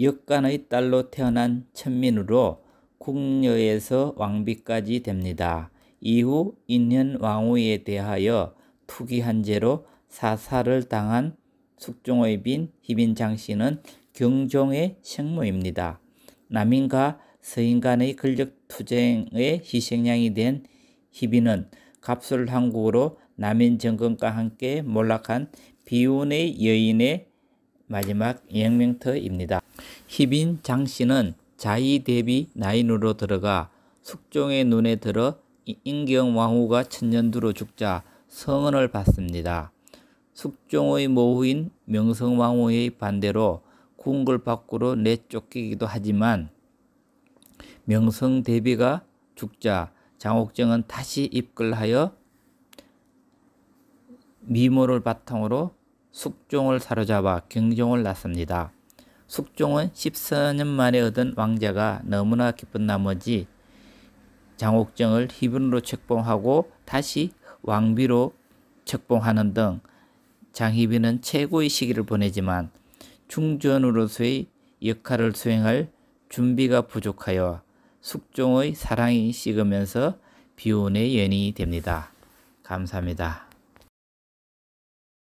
역간의 딸로 태어난 천민으로 국녀에서 왕비까지 됩니다. 이후 인현 왕후에 대하여 투기한 죄로 사살을 당한 숙종의 빈 희빈 장씨는 경종의 생모입니다. 남인과 서인 간의 권력 투쟁의 희생양이 된 희빈은 갑술 항국으로 남인 정권과 함께 몰락한 비운의 여인의 마지막 예명터입니다. 희빈 장 씨는 자이 대비 나인으로 들어가 숙종의 눈에 들어 인경왕후가 천년두로 죽자 성은을 받습니다. 숙종의 모후인 명성왕후의 반대로 궁궐 밖으로 내쫓기기도 하지만 명성대비가 죽자 장옥정은 다시 입궐하여 미모를 바탕으로 숙종을 사로잡아 경종을 났습니다. 숙종은 14년 만에 얻은 왕자가 너무나 기쁜 나머지 장옥정을 희분으로 책봉하고 다시 왕비로 책봉하는 등 장희빈은 최고의 시기를 보내지만 충전으로서의 역할을 수행할 준비가 부족하여 숙종의 사랑이 식으면서 비운의 연이 됩니다. 감사합니다.